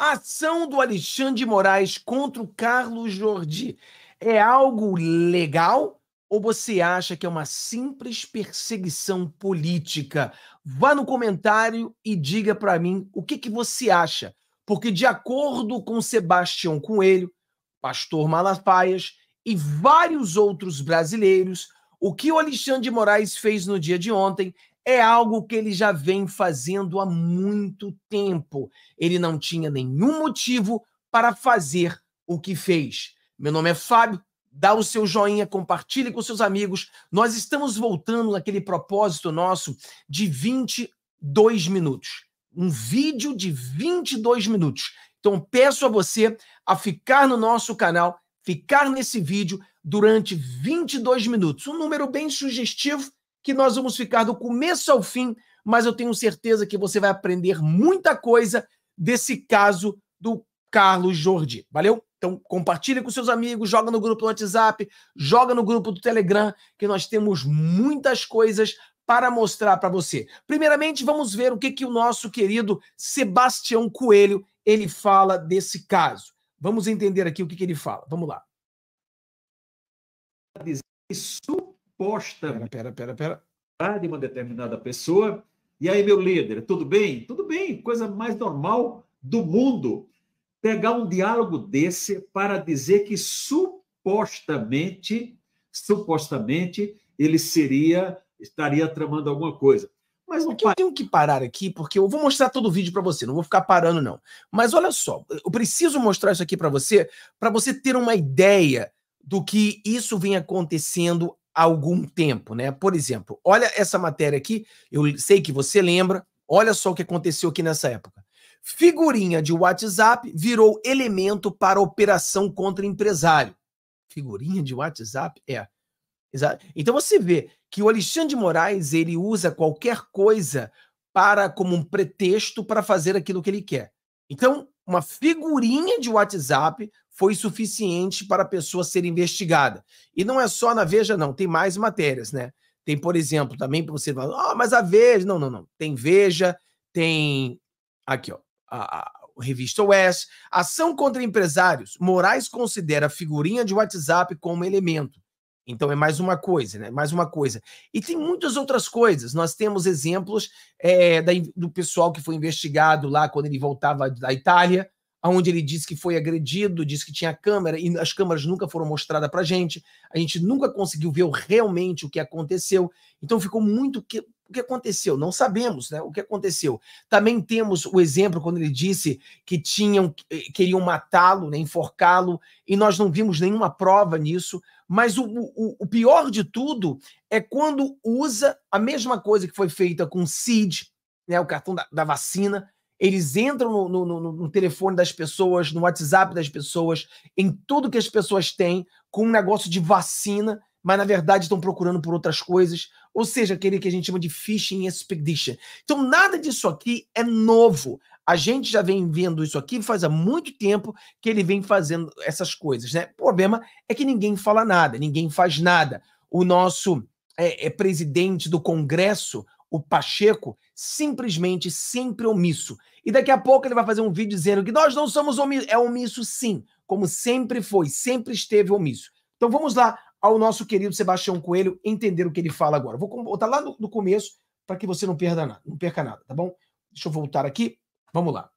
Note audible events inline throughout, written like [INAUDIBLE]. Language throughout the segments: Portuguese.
A ação do Alexandre de Moraes contra o Carlos Jordi é algo legal ou você acha que é uma simples perseguição política? Vá no comentário e diga para mim o que, que você acha, porque de acordo com Sebastião Coelho, Pastor Malafaias e vários outros brasileiros, o que o Alexandre de Moraes fez no dia de ontem é algo que ele já vem fazendo há muito tempo. Ele não tinha nenhum motivo para fazer o que fez. Meu nome é Fábio, dá o seu joinha, compartilhe com seus amigos. Nós estamos voltando naquele propósito nosso de 22 minutos. Um vídeo de 22 minutos. Então peço a você a ficar no nosso canal, ficar nesse vídeo durante 22 minutos. Um número bem sugestivo que nós vamos ficar do começo ao fim, mas eu tenho certeza que você vai aprender muita coisa desse caso do Carlos Jordi. Valeu? Então compartilha com seus amigos, joga no grupo do WhatsApp, joga no grupo do Telegram, que nós temos muitas coisas para mostrar para você. Primeiramente, vamos ver o que, que o nosso querido Sebastião Coelho ele fala desse caso. Vamos entender aqui o que, que ele fala. Vamos lá. Isso imposta pera, pera, pera, pera. de uma determinada pessoa. E aí, meu líder, tudo bem? Tudo bem, coisa mais normal do mundo. Pegar um diálogo desse para dizer que supostamente, supostamente, ele seria, estaria tramando alguma coisa. Mas não é eu tenho que parar aqui, porque eu vou mostrar todo o vídeo para você, não vou ficar parando, não. Mas olha só, eu preciso mostrar isso aqui para você, para você ter uma ideia do que isso vem acontecendo há algum tempo, né? Por exemplo, olha essa matéria aqui, eu sei que você lembra, olha só o que aconteceu aqui nessa época. Figurinha de WhatsApp virou elemento para operação contra empresário. Figurinha de WhatsApp? É. Então você vê que o Alexandre de Moraes ele usa qualquer coisa para como um pretexto para fazer aquilo que ele quer. Então, uma figurinha de WhatsApp foi suficiente para a pessoa ser investigada. E não é só na Veja, não, tem mais matérias, né? Tem, por exemplo, também para você falar, ah, mas a Veja. Não, não, não. Tem Veja, tem. Aqui, ó. A, a revista Oeste. Ação contra empresários. Moraes considera a figurinha de WhatsApp como elemento. Então é mais uma coisa, né? Mais uma coisa. E tem muitas outras coisas. Nós temos exemplos é, da, do pessoal que foi investigado lá quando ele voltava da Itália, onde ele disse que foi agredido, disse que tinha câmera, e as câmeras nunca foram mostradas para a gente, a gente nunca conseguiu ver realmente o que aconteceu, então ficou muito que, o que aconteceu? Não sabemos né, o que aconteceu. Também temos o exemplo quando ele disse que tinham eh, queriam matá-lo, né, enforcá-lo, e nós não vimos nenhuma prova nisso. Mas o, o, o, pior de tudo é quando usa a mesma coisa que foi feita com o CID, né, o cartão da, da vacina, eles entram no, no, no, no, telefone das pessoas, no WhatsApp das pessoas, em tudo que as pessoas têm, com um negócio de vacina, mas na verdade estão procurando por outras coisas, ou seja, aquele que a gente chama de phishing expedition. Então, nada disso aqui é novo. A gente já vem vendo isso aqui faz há muito tempo que ele vem fazendo essas coisas, né? O problema é que ninguém fala nada, ninguém faz nada. O nosso é, é presidente do Congresso, o Pacheco, simplesmente sempre omisso. E daqui a pouco ele vai fazer um vídeo dizendo que nós não somos omissos. É omisso, sim, como sempre foi, sempre esteve omisso. Então vamos lá ao nosso querido Sebastião Coelho entender o que ele fala agora. Vou botar lá no, no começo para que você não perda nada, não perca nada, tá bom? Deixa eu voltar aqui. Vamos lá.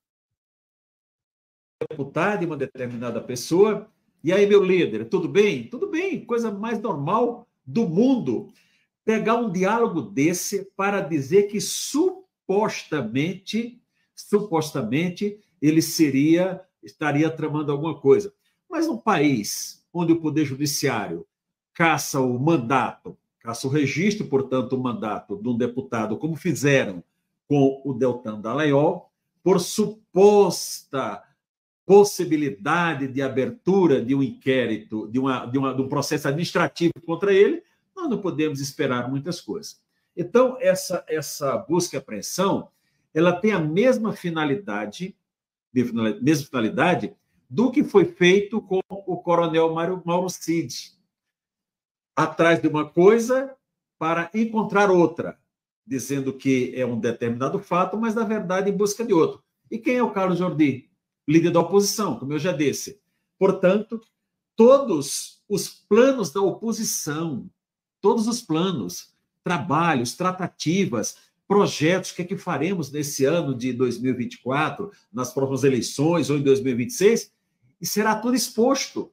Deputado de uma determinada pessoa. E aí, meu líder, tudo bem? Tudo bem, coisa mais normal do mundo. Pegar um diálogo desse para dizer que supostamente supostamente ele seria estaria tramando alguma coisa. Mas um país onde o poder judiciário caça o mandato, caça o registro, portanto, o mandato de um deputado, como fizeram com o Deltan Dallagnol, por suposta possibilidade de abertura de um inquérito, de, uma, de, uma, de um processo administrativo contra ele, nós não podemos esperar muitas coisas. Então, essa, essa busca e apreensão ela tem a mesma finalidade, mesma finalidade do que foi feito com o coronel Mário, Mauro Cid. Atrás de uma coisa para encontrar outra, dizendo que é um determinado fato, mas na verdade em busca de outro. E quem é o Carlos Jordi? Líder da oposição, como eu já disse. Portanto, todos os planos da oposição, todos os planos, trabalhos, tratativas, projetos, o que é que faremos nesse ano de 2024, nas próximas eleições ou em 2026, e será tudo exposto.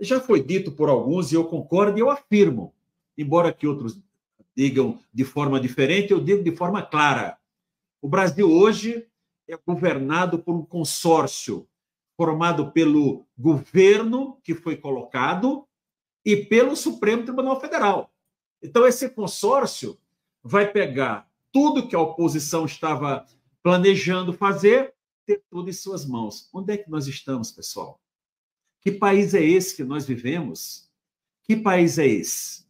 Já foi dito por alguns, e eu concordo e eu afirmo, embora que outros digam de forma diferente, eu digo de forma clara. O Brasil hoje é governado por um consórcio formado pelo governo que foi colocado e pelo Supremo Tribunal Federal. Então, esse consórcio vai pegar tudo que a oposição estava planejando fazer, ter tudo em suas mãos. Onde é que nós estamos, pessoal? Que país é esse que nós vivemos? Que país é esse?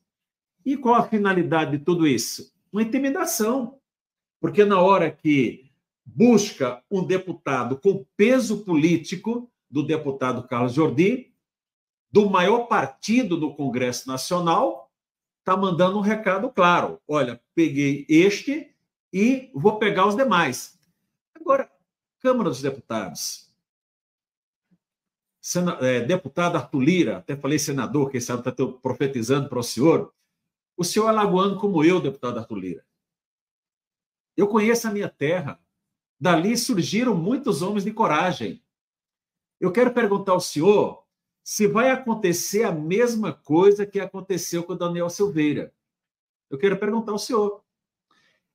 E qual a finalidade de tudo isso? Uma intimidação. Porque na hora que busca um deputado com peso político do deputado Carlos Jordi, do maior partido do Congresso Nacional, está mandando um recado claro. Olha, peguei este e vou pegar os demais. Agora, Câmara dos Deputados. Sena, é, deputado Arthur Lira, até falei senador, esse sabe está profetizando para o senhor. O senhor é alagoano como eu, deputado Arthur Lira. Eu conheço a minha terra. Dali surgiram muitos homens de coragem. Eu quero perguntar ao senhor se vai acontecer a mesma coisa que aconteceu com o Daniel Silveira. Eu quero perguntar ao senhor.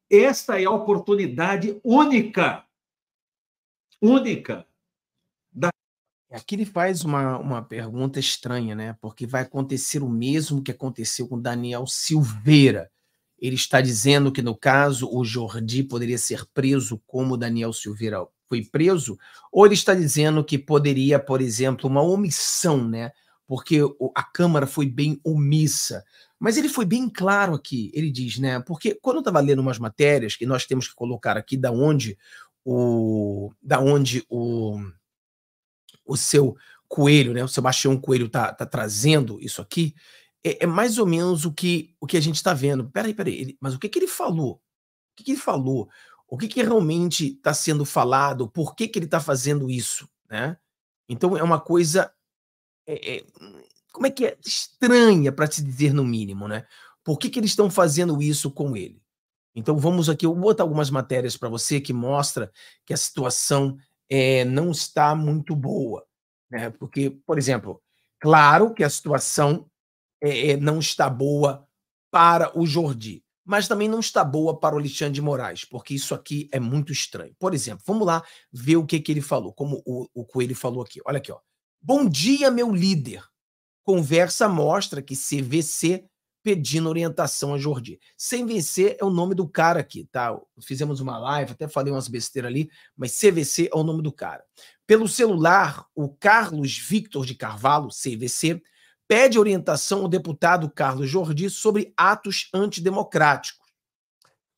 Esta é a oportunidade única, única. Da... É, aqui ele faz uma, uma pergunta estranha, né? Porque vai acontecer o mesmo que aconteceu com Daniel Silveira. Ele está dizendo que, no caso, o Jordi poderia ser preso como Daniel Silveira foi preso, ou ele está dizendo que poderia, por exemplo, uma omissão, né? Porque a Câmara foi bem omissa. Mas ele foi bem claro aqui, ele diz, né? Porque quando eu estava lendo umas matérias que nós temos que colocar aqui da onde o da onde o o seu Coelho, né? O Sebastião Coelho tá, tá trazendo isso aqui. É, é, mais ou menos o que o que a gente está vendo. Peraí, peraí, ele, mas o que que ele falou? O que, que ele falou? o que, que realmente está sendo falado, por que, que ele está fazendo isso, né? Então é uma coisa, é, é, como é que é, estranha para se dizer no mínimo, né? Por que, que eles estão fazendo isso com ele? Então vamos aqui, eu vou botar algumas matérias para você que mostra que a situação é, não está muito boa, né? Porque, por exemplo, claro que a situação é, é não está boa para o Jordi mas também não está boa para o Alexandre de Moraes, porque isso aqui é muito estranho. Por exemplo, vamos lá ver o que, que ele falou, como o, o Coelho falou aqui. Olha aqui, ó. Bom dia, meu líder. Conversa mostra que CVC pedindo orientação a Jordi. CVC é o nome do cara aqui, tá? Fizemos uma live, até falei umas besteiras ali, mas CVC é o nome do cara. Pelo celular, o Carlos Victor de Carvalho, CVC, pede orientação ao deputado Carlos Jordi sobre atos antidemocráticos.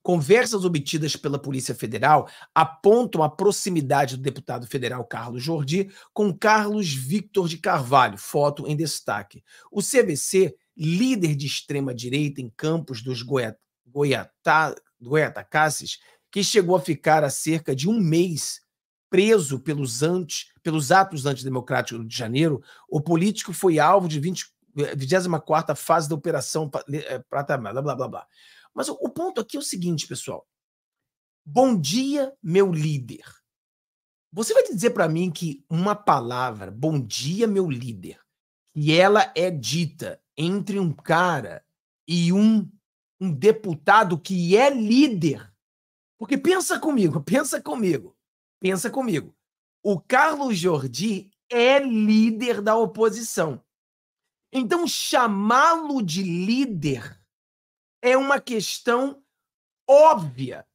Conversas obtidas pela Polícia Federal apontam a proximidade do deputado federal Carlos Jordi com Carlos Victor de Carvalho, foto em destaque. O CVC, líder de extrema-direita em campos dos Goiata, Goiata, que chegou a ficar há cerca de um mês preso pelos, anti, pelos atos antidemocráticos de janeiro, o político foi alvo de 24 eh, fase da Operação eh, Prata blá, blá, blá, blá. Mas o, ponto aqui é o seguinte, pessoal. Bom dia, meu líder. Você vai dizer para mim que uma palavra, bom dia, meu líder, e ela é dita entre um cara e um, um deputado que é líder. Porque pensa comigo, [LAUGHS] pensa comigo. Pensa comigo. O Carlos Jordi é líder da oposição. Então, chamá-lo de líder é uma questão óbvia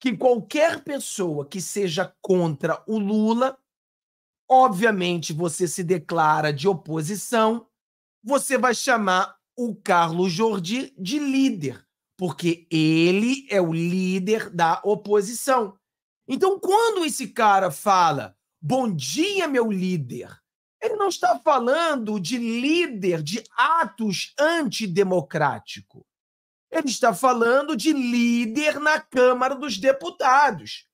que qualquer pessoa que seja contra o Lula, obviamente você se declara de oposição, você vai chamar o Carlos Jordi de líder, porque ele é o líder da oposição. Então, quando esse cara fala bom dia, meu líder, ele não está falando de líder de atos antidemocrático. Ele está falando de líder na Câmara dos Deputados.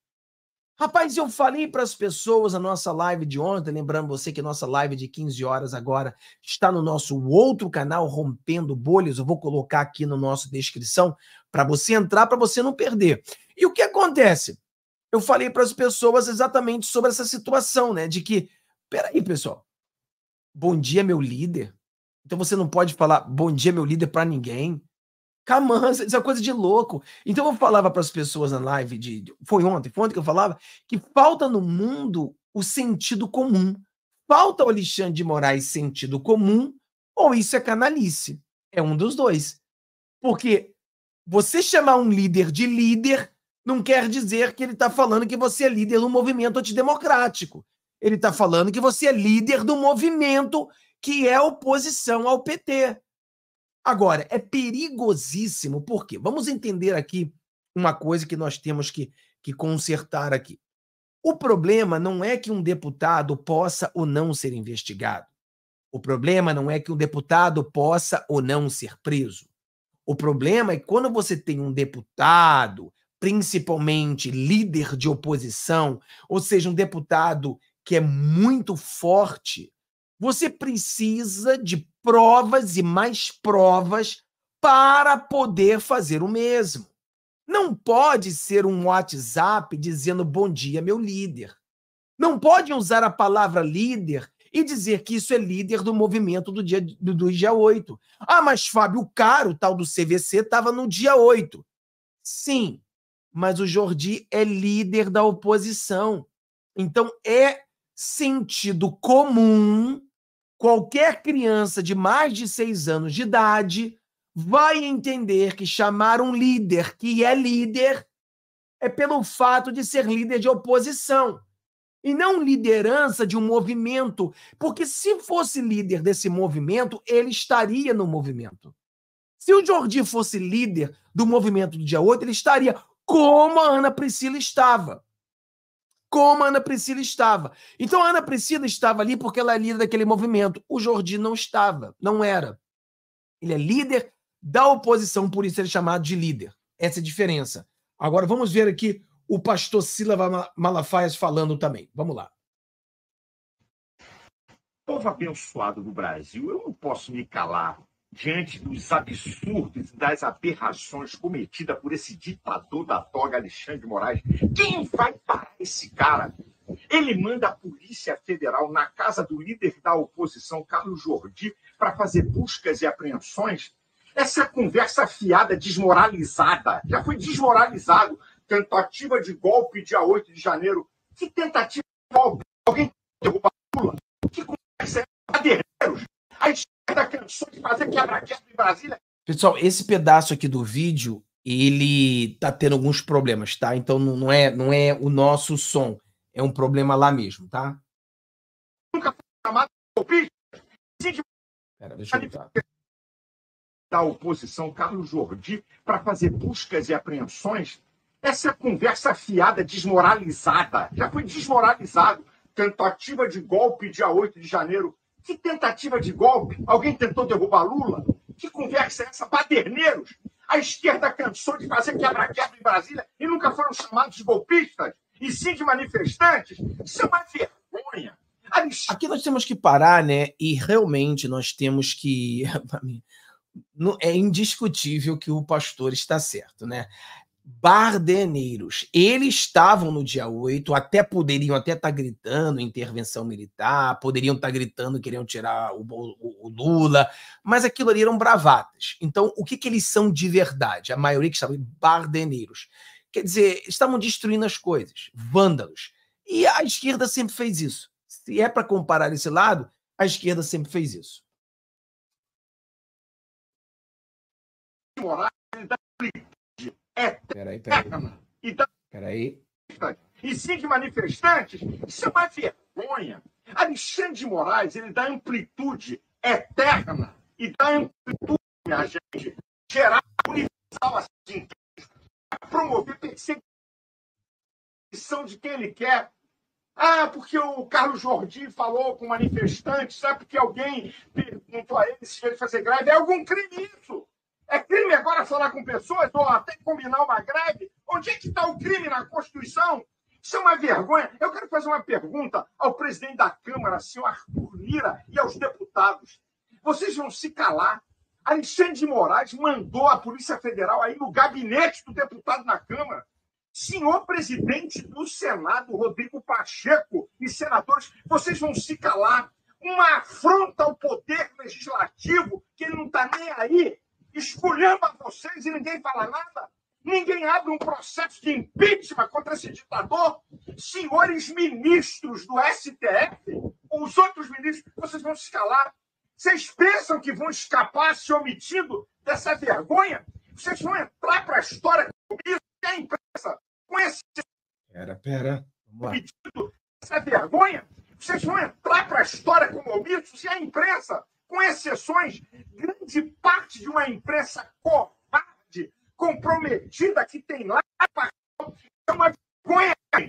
Rapaz, eu falei para as pessoas a nossa live de ontem, lembrando você que a nossa live de 15 horas agora está no nosso outro canal Rompendo Bolhas, eu vou colocar aqui na no nossa descrição para você entrar, para você não perder. E o que acontece? eu falei para as pessoas exatamente sobre essa situação, né? De que, peraí, pessoal, bom dia, meu líder. Então você não pode falar bom dia, meu líder, para ninguém. Camança, isso é coisa de louco. Então eu falava para as pessoas na live de. Foi ontem, foi ontem que eu falava que falta no mundo o sentido comum. Falta o Alexandre de Moraes sentido comum, ou isso é canalice. É um dos dois. Porque você chamar um líder de líder não quer dizer que ele está falando que você é líder do movimento antidemocrático. Ele está falando que você é líder do movimento que é oposição ao PT. Agora, é perigosíssimo, por quê? Vamos entender aqui uma coisa que nós temos que, que consertar aqui. O problema não é que um deputado possa ou não ser investigado. O problema não é que um deputado possa ou não ser preso. O problema é quando você tem um deputado, principalmente líder de oposição, ou seja, um deputado que é muito forte, você precisa de provas e mais provas para poder fazer o mesmo. Não pode ser um WhatsApp dizendo bom dia, meu líder. Não pode usar a palavra líder e dizer que isso é líder do movimento do dia, do, dia 8. Ah, mas Fábio Caro, tal do CVC, estava no dia 8. Sim, mas o Jordi é líder da oposição. Então é sentido comum qualquer criança de mais de seis anos de idade vai entender que chamar um líder que é líder é pelo fato de ser líder de oposição e não liderança de um movimento, porque se fosse líder desse movimento, ele estaria no movimento. Se o Jordi fosse líder do movimento do dia 8, ele estaria como a Ana Priscila estava. Como a Ana Priscila estava. Então a Ana Priscila estava ali porque ela é líder daquele movimento. O Jordi não estava, não era. Ele é líder da oposição, por isso ele é chamado de líder. Essa é a diferença. Agora vamos ver aqui o pastor Silva Malafaia falando também. Vamos lá. Povo abençoado do Brasil, eu não posso me calar diante dos absurdos e das aberrações cometidas por esse ditador da toga Alexandre de Moraes. Quem vai parar esse cara? Ele manda a Polícia Federal na casa do líder da oposição, Carlos Jordi, para fazer buscas e apreensões. Essa conversa fiada, desmoralizada, já foi desmoralizado. Tentativa de golpe dia 8 de janeiro. Que tentativa de golpe? Alguém derruba Lula? Que conversa é? A gente cansou de fazer quebra-quebra em Brasília. Pessoal, esse pedaço aqui do vídeo, ele tá tendo alguns problemas, tá? Então não é, não é o nosso som, é um problema lá mesmo, tá? Nunca foi chamado Pera, deixa eu botar. Tá. Da oposição, Carlos Jordi, para fazer buscas e apreensões, essa é conversa fiada, desmoralizada, já foi desmoralizado. Tentativa de golpe dia 8 de janeiro que tentativa de golpe? Alguém tentou derrubar Lula? Que conversa é essa? Baderneiros? A esquerda cansou de fazer quebra-quebra em Brasília e nunca foram chamados de golpistas? E sim de manifestantes? Isso é uma vergonha. Aqui nós temos que parar, né? E realmente nós temos que. [LAUGHS] É indiscutível que o pastor está certo, né? bardeneiros. Eles estavam no dia 8, até poderiam até estar tá gritando intervenção militar, poderiam estar tá gritando queriam tirar o, o, o, Lula, mas aquilo ali eram bravatas. Então, o que, que eles são de verdade? A maioria que estava bardeneiros. Quer dizer, estavam destruindo as coisas, vândalos. E a esquerda sempre fez isso. Se é para comparar esse lado, a esquerda sempre fez isso. Moraes eterna. É peraí, peraí. Então, peraí. E cinco manifestantes, isso é uma vergonha. Alexandre de Moraes, ele dá amplitude eterna é e dá amplitude, minha gente, geral, universal, assim, promover perseguição de quem ele quer. Ah, porque o Carlos Jordi falou com manifestantes, sabe? Porque alguém perguntou a ele se ele fazer greve. É algum crime isso? É crime agora falar com pessoas ou até combinar uma greve? Onde é que está o crime na Constituição? Isso é uma vergonha. Eu quero fazer uma pergunta ao presidente da Câmara, senhor Arthur Lira, e aos deputados. Vocês vão se calar? Alexandre de Moraes mandou a Polícia Federal aí no gabinete do deputado na Câmara. Senhor presidente do Senado, Rodrigo Pacheco e senadores, vocês vão se calar. Uma afronta ao poder legislativo, que ele não está nem aí esculhamba vocês e ninguém fala nada? Ninguém abre um processo de impeachment contra esse ditador? Senhores ministros do STF, os outros ministros, vocês vão se calar. Vocês pensam que vão escapar se omitindo dessa vergonha? Vocês vão entrar para a história com isso e é a imprensa com Pera, pera. Omitindo dessa vergonha? Vocês vão entrar para a história como omitos e a imprensa com exceções, grande parte de uma imprensa covarde, comprometida, que tem lá é uma vergonha. É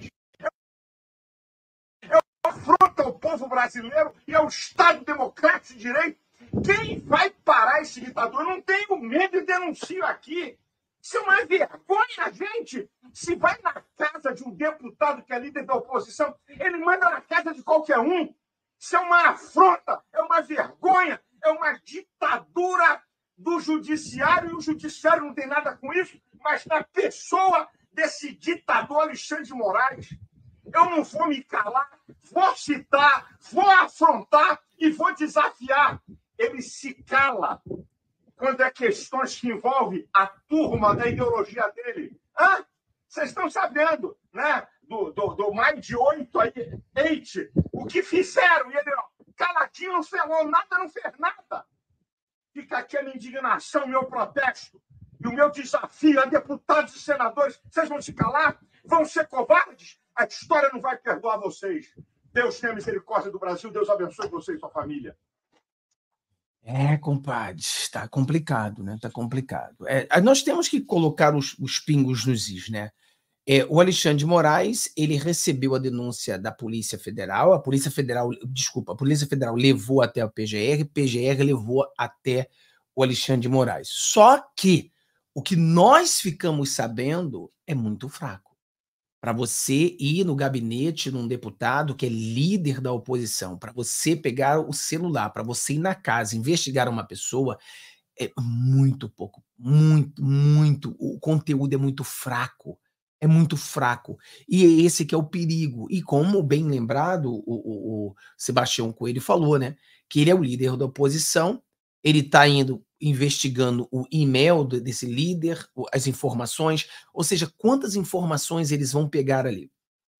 uma afronta ao povo brasileiro e ao Estado Democrático de Direito. Quem vai parar esse ditador? Eu não tenho medo e denuncio aqui. Isso é uma vergonha, gente. Se vai na casa de um deputado que é líder da oposição, ele manda na casa de qualquer um. Isso é uma afronta, é uma vergonha, é uma ditadura do judiciário, e o judiciário não tem nada com isso, mas na pessoa desse ditador Alexandre de Moraes. Eu não vou me calar, vou citar, vou afrontar e vou desafiar. Ele se cala quando é questões que envolvem a turma da ideologia dele. Hã? Vocês estão sabendo, né? Do, do, do mais de oito aí, eight o que fizeram. E ele, ó, caladinho, não falou nada, não fez nada. Fica aqui a minha indignação, meu protesto e o meu desafio a deputados e senadores. Vocês vão se calar? Vão ser covardes? A história não vai perdoar vocês. Deus tenha misericórdia do Brasil. Deus abençoe você e sua família. É, compadre, está complicado, né? Está complicado. É, nós temos que colocar os, os pingos nos is, né? É, o Alexandre de Moraes ele recebeu a denúncia da Polícia Federal, a Polícia Federal, desculpa, a Polícia Federal levou até o PGR, o PGR levou até o Alexandre de Moraes. Só que o que nós ficamos sabendo é muito fraco. Para você ir no gabinete de um deputado que é líder da oposição, para você pegar o celular, para você ir na casa investigar uma pessoa, é muito pouco, muito, muito. O conteúdo é muito fraco é muito fraco. E é esse que é o perigo. E como bem lembrado, o, o, o Sebastião Coelho falou, né? Que ele é o líder da oposição, ele está indo investigando o e-mail desse líder, as informações, ou seja, quantas informações eles vão pegar ali.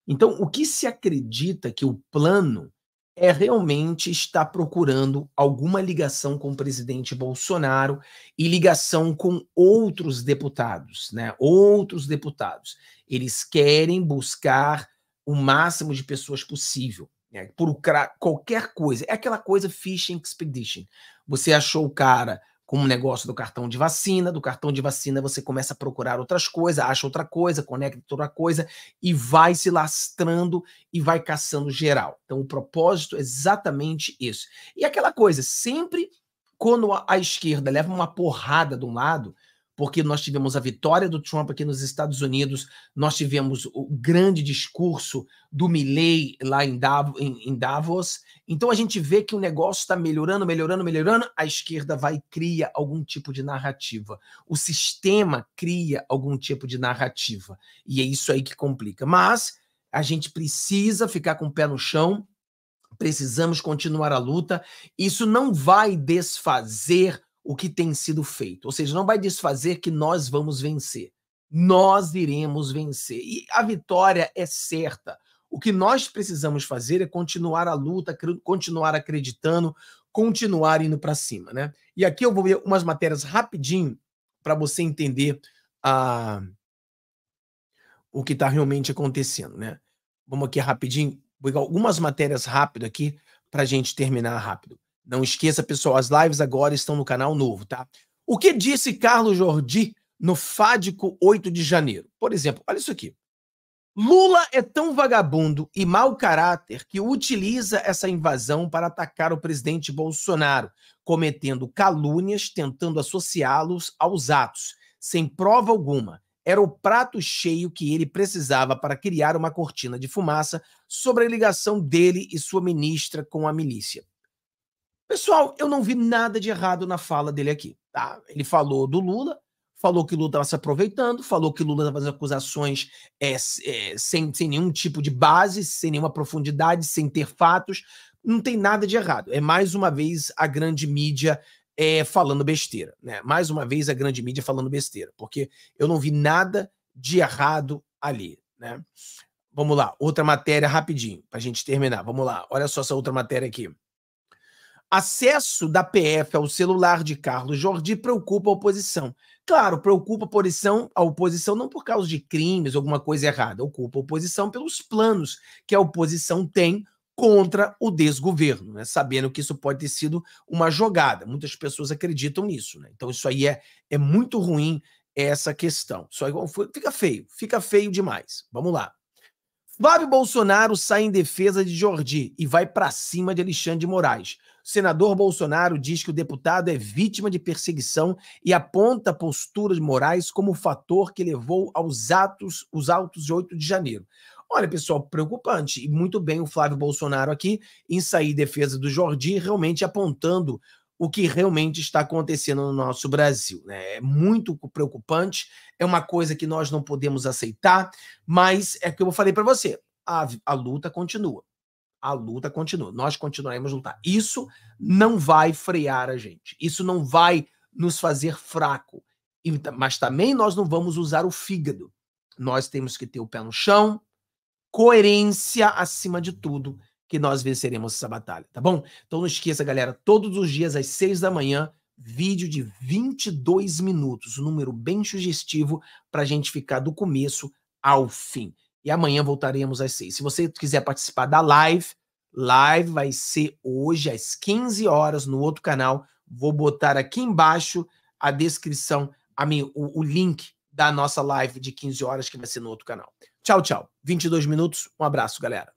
Então, o que se acredita que o plano é realmente estar procurando alguma ligação com o presidente Bolsonaro e ligação com outros deputados, né? Outros deputados. Eles querem buscar o máximo de pessoas possível, né? Por qualquer coisa. É aquela coisa fishing expedition. Você achou o cara com o negócio do cartão de vacina, do cartão de vacina você começa a procurar outras coisas, acha outra coisa, conecta outra coisa e vai se lastrando e vai caçando geral. Então o propósito é exatamente isso. E aquela coisa, sempre quando a esquerda leva uma porrada de um lado, porque nós tivemos a vitória do Trump aqui nos Estados Unidos, nós tivemos o grande discurso do Milley lá em, Davos. Então a gente vê que o negócio está melhorando, melhorando, melhorando. A esquerda vai e cria algum tipo de narrativa. O sistema cria algum tipo de narrativa. E é isso aí que complica. Mas a gente precisa ficar com o pé no chão. Precisamos continuar a luta. Isso não vai desfazer o que tem sido feito. Ou seja, não vai desfazer que nós vamos vencer. Nós iremos vencer. E a vitória é certa. O que nós precisamos fazer é continuar a luta, continuar acreditando, continuar indo para cima, né? E aqui eu vou ver umas matérias rapidinho para você entender a ah, o que está realmente acontecendo, né? Vamos aqui rapidinho, vou pegar algumas matérias rápido aqui para a gente terminar rápido. Não esqueça, pessoal, as lives agora estão no canal novo, tá? O que disse Carlos Jordi no Fádico 8 de janeiro? Por exemplo, olha isso aqui. Lula é tão vagabundo e mau caráter que utiliza essa invasão para atacar o presidente Bolsonaro, cometendo calúnias, tentando associá-los aos atos, sem prova alguma. Era o prato cheio que ele precisava para criar uma cortina de fumaça sobre a ligação dele e sua ministra com a milícia. Pessoal, eu não vi nada de errado na fala dele aqui. Tá? Ele falou do Lula, falou que Lula estava se aproveitando, falou que Lula estava tá fazendo acusações é, é, sem, sem nenhum tipo de base, sem nenhuma profundidade, sem ter fatos. Não tem nada de errado. É mais uma vez a grande mídia é, falando besteira. Né? Mais uma vez a grande mídia falando besteira, porque eu não vi nada de errado ali. Né? Vamos lá, outra matéria rapidinho, para a gente terminar. Vamos lá, olha só essa outra matéria aqui. Acesso da PF ao celular de Carlos Jordi preocupa a oposição. Claro, preocupa a oposição, a oposição não por causa de crimes, alguma coisa errada, ocupa a oposição pelos planos que a oposição tem contra o desgoverno, né? sabendo que isso pode ter sido uma jogada. Muitas pessoas acreditam nisso. Né? Então, isso aí é, é muito ruim, essa questão. aí fica feio, fica feio demais. Vamos lá. Flávio Bolsonaro sai em defesa de Jordi e vai para cima de Alexandre de Moraes senador Bolsonaro diz que o deputado é vítima de perseguição e aponta posturas morais como fator que levou aos atos, os autos de 8 de janeiro. Olha, pessoal, preocupante. E muito bem o Flávio Bolsonaro aqui em sair em defesa do Jordi, realmente apontando o que realmente está acontecendo no nosso Brasil. Né? É muito preocupante, é uma coisa que nós não podemos aceitar, mas é o que eu falei para você, a, a luta continua a luta continua. Nós continuaremos a lutar. Isso não vai frear a gente. Isso não vai nos fazer fraco. Mas também nós não vamos usar o fígado. Nós temos que ter o pé no chão, coerência acima de tudo, que nós venceremos essa batalha, tá bom? Então não esqueça, galera, todos os dias às seis da manhã, vídeo de 22 minutos, um número bem sugestivo para a gente ficar do começo ao fim. E amanhã voltaremos às seis. Se você quiser participar da live, live vai ser hoje às 15 horas no outro canal. Vou botar aqui embaixo a descrição, a minha, o, o link da nossa live de 15 horas que vai ser no outro canal. Tchau, tchau. 22 minutos. Um abraço, galera.